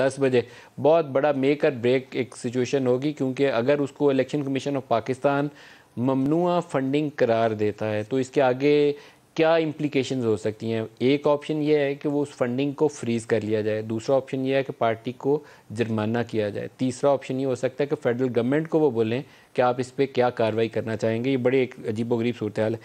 दस बजे बहुत बड़ा मेक और ब्रेक एक सिचुएशन होगी क्योंकि अगर उसको इलेक्शन कमीशन ऑफ पाकिस्तान ममनुआ फंडिंग करार देता है तो इसके आगे क्या इम्प्लीकेशन हो सकती हैं एक ऑप्शन ये है कि वो उस फंडिंग को फ्रीज़ कर लिया जाए दूसरा ऑप्शन ये है कि पार्टी को जुर्माना किया जाए तीसरा ऑप्शन ये हो सकता है कि फेडरल गवर्नमेंट को वो बोलें कि आप इस पर क्या कार्रवाई करना चाहेंगे ये बड़ी एक अजीबोगरीब सूरत हाल है